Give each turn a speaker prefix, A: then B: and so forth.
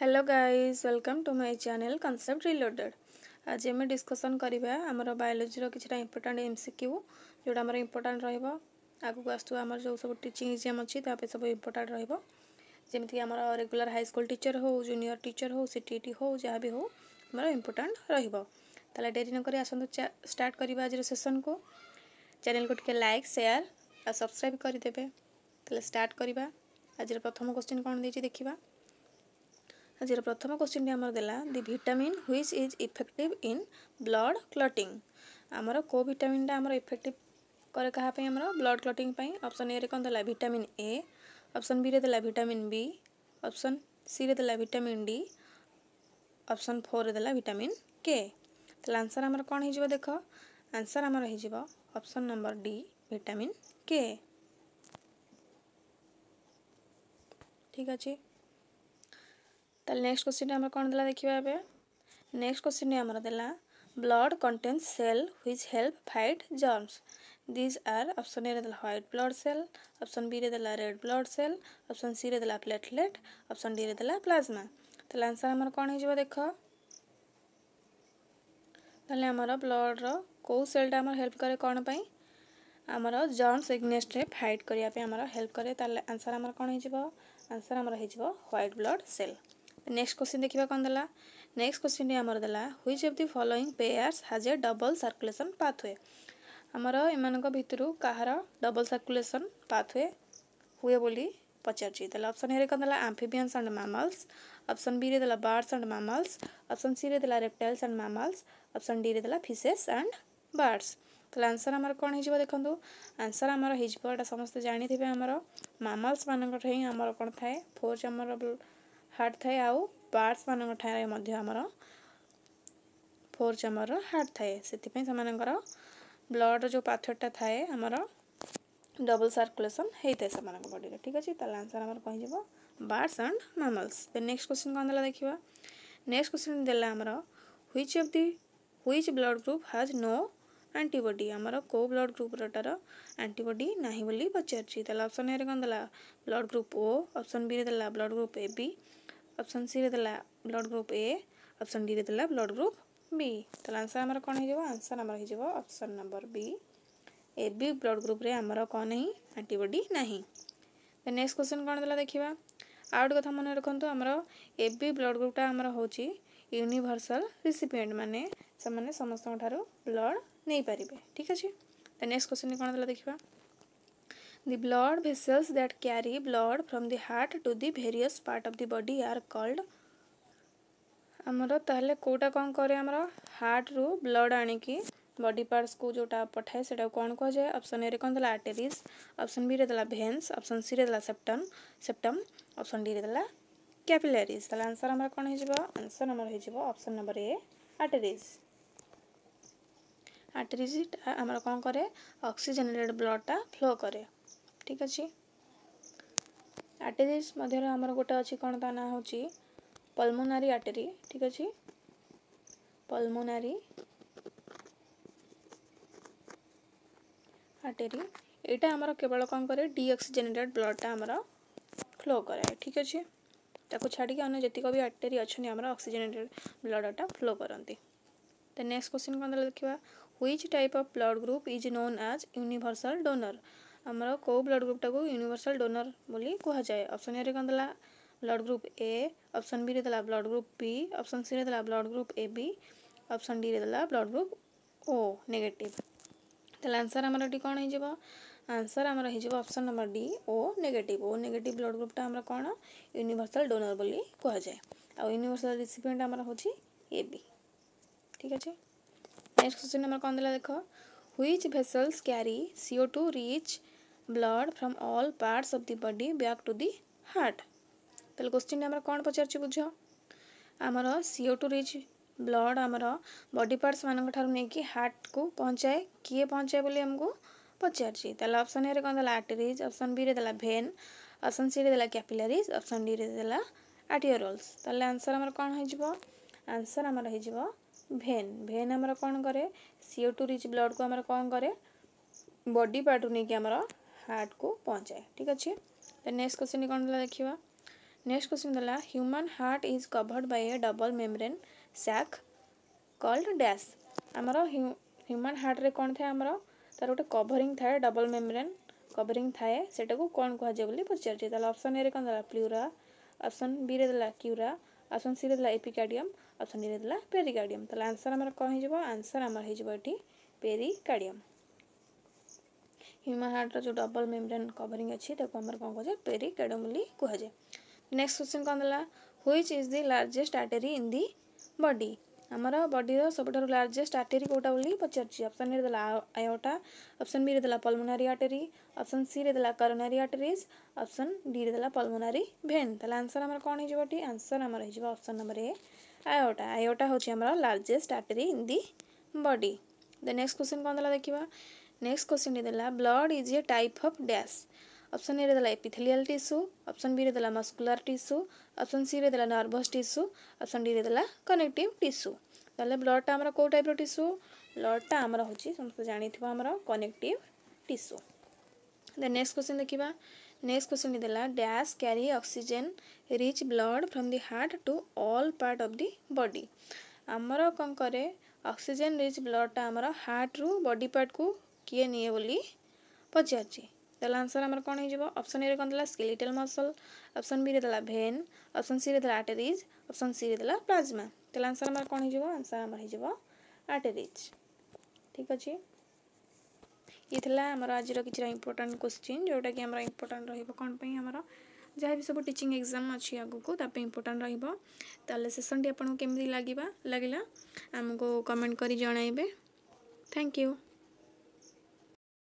A: Hello guys welcome to my channel concept related आज आम discussion करवा आमर बायोलोजी किसी इंपोर्टां एम जोटा जो इंपोर्टां रगू आसू आम जो सब टीचिंग एग्जाम अच्छी सब इंपोर्टां रमती आम रेगुला हाईस्कल टीचर हो जूनियर टीचर हो सी टी टी हो जहाँ भी हूँ आम इंपोर्टां रहा डेरी नक आस स्टार्ट करवा आज सेसन को चैनल को लाइक सेयार आ सब्सक्राइब करदे स्टार्ट करवा आज प्रथम क्वेश्चन कौन देखा ଆଜିର ପ୍ରଥମ କୋଶ୍ଚିନ୍ଟି ଆମର ଦେଲା the vitamin which is effective in blood clotting ଆମର କେଉଁ ଭିଟାମିନ୍ଟା ଆମର ଇଫେକ୍ଟିଭ୍ କରେ କାହା ପାଇଁ ଆମର ବ୍ଲଡ଼ କ୍ଲଟିଂ ପାଇଁ ଅପସନ୍ ଏରେ କ'ଣ ଦେଲା ଭିଟାମିନ୍ ଏ ଅପସନ୍ ବିରେ ଦେଲା ଭିଟାମିନ୍ ବି ଅପସନ୍ ସିରେ ଦେଲା ଭିଟାମିନ୍ ଡି ଅପସନ୍ ଫୋର୍ରେ ଦେଲା ଭିଟାମିନ୍ କେ ତାହେଲେ ଆନ୍ସର୍ ଆମର କ'ଣ ହେଇଯିବ ଦେଖ ଆନ୍ସର୍ ଆମର ହେଇଯିବ ଅପସନ୍ ନମ୍ବର ଡି ଭିଟାମିନ୍ କେ ଠିକ୍ ଅଛି ତାହେଲେ ନେକ୍ସଟ କ୍ୱେଶ୍ଚିନ୍ ଆମର କ'ଣ ଦେଲା ଦେଖିବା ଏବେ ନେକ୍ସଟ କ୍ୱେଶ୍ଚିନ୍ ଆମର ଦେଲା blood contain cell which help fight germs these are option ଏରେ ଦେଲା ହ୍ୱାଇଟ୍ ବ୍ଲଡ୍ ସେଲ୍ ଅପସନ୍ ବିରେ ଦେଲା ରେଡ୍ ବ୍ଲଡ୍ ସେଲ୍ ଅପସନ୍ ସିରେ ଦେଲା ପ୍ଲେଟଲେଟ୍ ଅପସନ୍ ଡିରେ ଦେଲା ପ୍ଲାଜମା ତାହେଲେ ଆନ୍ସର୍ ଆମର କ'ଣ ହେଇଯିବ ଦେଖ ତାହେଲେ ଆମର ବ୍ଲଡ଼୍ର କେଉଁ ସେଲ୍ଟା ଆମର ହେଲ୍ପ କରେ କ'ଣ ପାଇଁ ଆମର ଜର୍ମସ୍ ଏଗ୍ନେଷ୍ଟରେ ଫାଇଟ୍ କରିବା ପାଇଁ ଆମର ହେଲ୍ପ କରେ ତାହେଲେ ଆନ୍ସର୍ ଆମର କ'ଣ ହେଇଯିବ ଆନ୍ସର୍ ଆମର ହେଇଯିବ white blood cell next question ଦେଖିବା କ'ଣ ଦେଲା ନେକ୍ସଟ କ୍ୱେଶ୍ଚିନ୍ଟି ଆମର ଦେଲା which of the following pairs has a double circulation pathway ଆମର ଏମାନଙ୍କ ଭିତରୁ କାହାର ଡବଲ୍ ସର୍କୁଲେସନ୍ ପାଥୱେ ହୁଏ ବୋଲି ପଚାରୁଛି ତାହେଲେ ଅପସନ୍ ଏରେ କ'ଣ ଦେଲା ଆମ୍ଫିବିଆନ୍ସ ଆଣ୍ଡ ମାମାଲ୍ସ ଅପସନ୍ ବିରେ ଦେଲା ବାର୍ଡସ୍ ଆଣ୍ଡ ମାମାଲ୍ସ ଅପସନ୍ ସିରେ ଦେଲା ରେପ୍ଟାଇଲ୍ସ ଆଣ୍ଡ ମାମାଲ୍ସ ଅପସନ୍ ଡିରେ ଦେଲା ଫିସେସ୍ ଆଣ୍ଡ ବାର୍ଡସ୍ ତାହେଲେ ଆନ୍ସର୍ ଆମର କ'ଣ ହେଇଯିବ ଦେଖନ୍ତୁ ଆନ୍ସର୍ ଆମର ହେଇଯିବ ଏଇଟା ସମସ୍ତେ ଜାଣିଥିବେ ଆମର ମାମାଲ୍ସ ମାନଙ୍କଠୁ ହିଁ ଆମର କ'ଣ ଥାଏ ଫୋର୍ ଆମର हार्ट थाए आउ पार्ट्स मान आमर फोर चमर हार्ट थाए से ब्लड जो पाथरटा थाए आमर डबल सर्कुलेसन होता है सामान बडी ठीक अच्छे आंसर आम कहीं birds and mammals next question कौन देखा देखा नेक्स्ट क्वेश्चन देला आमर which of the which blood group has no antibody ଆମର କେଉଁ ବ୍ଲଡ଼ ଗ୍ରୁପ୍ରଟାର ଆଣ୍ଟିବଡି ନାହିଁ ବୋଲି ପଚାରିଛି ତାହେଲେ ଅପସନ୍ ଏରେ କ'ଣ ଦେଲା ବ୍ଲଡ଼ ଗ୍ରୁପ୍ ଓ ଅପସନ୍ ବିରେ ଦେଲା blood group A B option ସିରେ ଦେଲା ବ୍ଲଡ଼ ଗ୍ରୁପ୍ ଏ ଅପସନ୍ ଡିରେ ଦେଲା ବ୍ଲଡ଼ ଗ୍ରୁପ୍ ବି ତାହେଲେ ଆନ୍ସର୍ ଆମର କ'ଣ ହେଇଯିବ ଆନ୍ସର୍ ଆମର ହେଇଯିବ option number B A B blood ଗ୍ରୁପ୍ରେ ଆମର କ'ଣ ନାହିଁ ଆଣ୍ଟିବଡି ନାହିଁ ତ ନେକ୍ସଟ କ୍ୱେଶ୍ଚନ୍ କ'ଣ ଦେଲା ଦେଖିବା ଆଉ ଗୋଟେ କଥା ମନେ ରଖନ୍ତୁ ଆମର ଏ ବି ବ୍ଲଡ଼ ଗ୍ରୁପ୍ଟା ଆମର ହେଉଛି ୟୁନିଭର୍ସାଲ ରିସିପିଏଣ୍ଟ ମାନେ ସେମାନେ ସମସ୍ତଙ୍କ ଠାରୁ ବ୍ଲଡ଼ नहीं पारे ठीक अच्छे तो नेक्स्ट क्वेश्चन कौन दे देखा the blood vessels that carry blood from the heart to the various part of the body are called आमर ताले कौटा कौन क्या आम हार्ट रू ब्लड आणिक बडी पार्टस को जोटा पठाए से कौन कह जाए अप्सन ए कौन देला आर्टेरीज अप्सन बी रेला भेन्स अप्सन सी रेला सेप्टन सेप्टम अप्सन डी दे कैपिलेरीज आंसर आम कौन होन्सर आमर होप्शन नंबर ए आर्टेरीज ଆର୍ଟେରିଜ୍ ଆମର କ'ଣ କରେ ଅକ୍ସିଜେନେଟେଡ଼ ବ୍ଲଡ଼୍ଟା ଫ୍ଲୋ କରେ ଠିକ୍ ଅଛି ଆର୍ଟେରିଜ୍ ମଧ୍ୟରେ ଆମର ଗୋଟେ ଅଛି କ'ଣ ତା ନାଁ ହେଉଛି ପଲ୍ମୋନାରୀ ଆର୍ଟେରୀ ଠିକ୍ ଅଛି ପଲ୍ମୋନାରୀ ଆର୍ଟେରୀ ଏଇଟା ଆମର କେବଳ କ'ଣ କରେ ଡିଅକ୍ସିଜେନେଟେଡ଼ ବ୍ଲଡ଼୍ଟା ଆମର ଫ୍ଲୋ କରାଏ ଠିକ୍ ଅଛି ତାକୁ ଛାଡ଼ିକି ଅନ୍ୟ ଯେତିକ ବି ଆର୍ଟେରୀ ଅଛନ୍ତି ଆମର ଅକ୍ସିଜେନେଟେଡ଼ ବ୍ଲଡ଼୍ଟା ଫ୍ଲୋ କରନ୍ତି देन नेक्स्ट क्वेश्चन कौन देखा which type of blood group is known as universal donor आमर कौ ब्लड ग्रुप टाक यूनिभर्साल डोनर बोली कहुए अप्सन ए कौन देला blood group A option B रेला blood group B option C रेला blood group A B option D रेला ब्लड ग्रुप ओ नेगेटिव तेल आंसर आमर एट कौन हो आंसर आमर option number D O negative O negative blood ग्रुपटा आम कौन यूनिभर्साल डोनर बोली कहुए आ यूनिभर्साल रिसीपिएंट आमर हूँ ए बी ঠিক আছে নেক্সট কোশ্চিন আমার କ'ଣ ଦେଲା ଦେଖ which vessels carry C O two rich blood from all parts of the body back to the heart ତାହେଲେ କୋଶ୍ଚିନ୍ଟା ଆମର କ'ଣ ପଚାରୁଛି ବୁଝ ଆମର ସିଓ ଟୁ ରିଚ୍ ବ୍ଲଡ୍ ଆମର ବଡି ପାର୍ଟସ୍ ମାନଙ୍କ ଠାରୁ ନେଇକି ହାର୍ଟକୁ ପହଞ୍ଚାଏ କିଏ ପହଞ୍ଚାଏ ବୋଲି ଆମକୁ ପଚାରିଛି ତାହେଲେ ଅପସନ୍ ଏରେ କ'ଣ ଦେଲା ଆର୍ଟେରିଜ୍ ଅପସନ୍ ବିରେ ଦେଲା ଭେନ୍ ଅପସନ୍ ସିରେ ଦେଲା କ୍ୟାପିଲାରିଜ୍ ଅପସନ୍ ଡିରେ ଦେଲା ଆଟିଓରୋଲ୍ସ ତାହେଲେ ଆନ୍ସର୍ ଆମର କ'ଣ ହେଇଯିବ ଆନ୍ସର୍ ଆମର ହେଇଯିବ भेन भेन आमर कौन करे सीओ टू रिच ब्लड को आम कौन करे बॉडी पार्ट नहीं कि हार्ट को पहुँचाए ठीक अच्छे तो नेक्स्ट क्वेश्चन कौन दे देखा नेक्स्ट क्वेश्चन देला human heart is covered by a double membrane sac called dash आमर ह्यूमान हार्ट रे कौन था आमर तार गोटे कभरिंग था डबल मेम्ब्रेन कभरिंग थाए से कौन कह पचार अप्सन ए रे कौन दे प्लूरा अप्सन बी रे दे क्यूरा अप्सन सी रे दे एपिकाडियम ଅପସନ୍ ଡିରେ ଥିଲା ପେରିକାର୍ଡ଼ିୟମ୍ ତାହେଲେ ଆନ୍ସର୍ ଆମର କ'ଣ ହେଇଯିବ ଆନ୍ସର୍ ଆମର ହେଇଯିବ ଏଠି ପେରିକାର୍ଡ଼ିୟମ୍ ହ୍ୟୁମାନ ହାର୍ଟର ଯେଉଁ ଡବଲ୍ ମେମ୍ବ୍ରେନ୍ କଭରିଂ ଅଛି ତାକୁ ଆମର କ'ଣ କୁହାଯାଏ ପେରିକାର୍ଡ଼ିୟମ୍ ବୋଲି କୁହାଯାଏ ନେକ୍ସଟ କ୍ୱେଶ୍ଚିନ୍ କ'ଣ ଥିଲା which is the largest artery in the body ଆମର ବଡିର ସବୁଠାରୁ ଲାର୍ଜେଷ୍ଟ ଆଟେରୀ କେଉଁଟା ବୋଲି ପଚାରୁଛି ଅପସନ୍ ଏରେ ଦେଲା ଆୟୋଟା ଅପସନ୍ ବିରେ ଦେଲା ପଲ୍ମୋନାରୀ ଆଟେରୀ ଅପସନ୍ ସିରେ ଦେଲା କରୋନାରୀ ଆଟେରିଜ୍ ଅପସନ୍ ଡିରେ ଦେଲା ପଲ୍ମୋନାରୀ ଭେନ୍ ତାହେଲେ ଆନ୍ସର୍ ଆମର କ'ଣ ହେଇଯିବ ଏଠି ଆନ୍ସର୍ ଆମର ହେଇଯିବ ଅପସନ୍ ନମ୍ବର ଏ ଆୟୋଟା ଆୟୋଟା ହେଉଛି ଆମର largest artery in the body the next question କ'ଣ ଦେଲା ଦେଖିବା ନେକ୍ସଟ କ୍ୱେଶ୍ଚନ୍ଟି ଦେଲା blood is a type of dash option ଏରେ ଦେଲା ଏପିଥେଲିଆଲ୍ ଟିସୁ ଅପସନ୍ ବିରେ ଦେଲା ମସ୍କୁଲାର ଟିସୁ ଅପସନ୍ ସିରେ ଦେଲା ନର୍ଭସ୍ ଟିସୁ ଅପସନ୍ ଡିରେ ଦେଲା କନେକ୍ଟିଭ୍ ଟିସୁ ତାହେଲେ ବ୍ଲଡ଼୍ଟା ଆମର କେଉଁ ଟାଇପ୍ର ଟିସୁ ବ୍ଲଡ଼୍ଟା ଆମର ହେଉଛି ସମସ୍ତେ ଜାଣିଥିବ ଆମର connective tissue the next question ଦେଖିବା Next question is dash carry oxygen reach blood from the heart to all part of the body. ଆମର କ'ଣ କରେ ଅକ୍ସିଜେନ୍ ରିଚ୍ ବ୍ଲଡ଼୍ଟା ଆମର ହାର୍ଟରୁ ବଡ଼ି ପାର୍ଟକୁ କିଏ ନିଏ ବୋଲି ପଚାରିଛି ତାହେଲେ ଆନ୍ସର୍ ଆମର କ'ଣ ହେଇଯିବ ଅପସନ୍ ଏରେ କ'ଣ ଦେଲା ସ୍କେଲିଟାଲ୍ ମସଲ୍ ଅପସନ୍ ବିରେ ଦେଲା ଭେନ୍ ଅପସନ୍ ସିରେ ଦେଲା ଆଟେରିଜ୍ ଅପସନ୍ ସିରେ ଦେଲା ପ୍ଲାଜମା ତାହେଲେ ଆନ୍ସର୍ ଆମର କ'ଣ ହେଇଯିବ ଆନ୍ସର୍ ଆମର ହେଇଯିବ ଆଟେରିଜ୍ ଠିକ୍ ଅଛି ଇଏ ଥିଲା ଆମର ଆଜିର କିଛିଟା ଇମ୍ପୋର୍ଟାଣ୍ଟ କୋଶ୍ଚିନ୍ ଯେଉଁଟାକି ଆମର ଇମ୍ପୋର୍ଟାଣ୍ଟ ରହିବ କ'ଣ ପାଇଁ ଆମର ଯାହା ବି ସବୁ ଟିଚିଂ ଏକ୍ଜାମ୍ ଅଛି ଆଗକୁ ତା ପାଇଁ ଇମ୍ପୋର୍ଟାଣ୍ଟ ରହିବ ତାହେଲେ ସେସନ୍ଟି ଆପଣଙ୍କୁ କେମିତି ଲାଗିବା ଲାଗିଲା ଆମକୁ କମେଣ୍ଟ କରି ଜଣାଇବେ ଥ୍ୟାଙ୍କ ୟୁ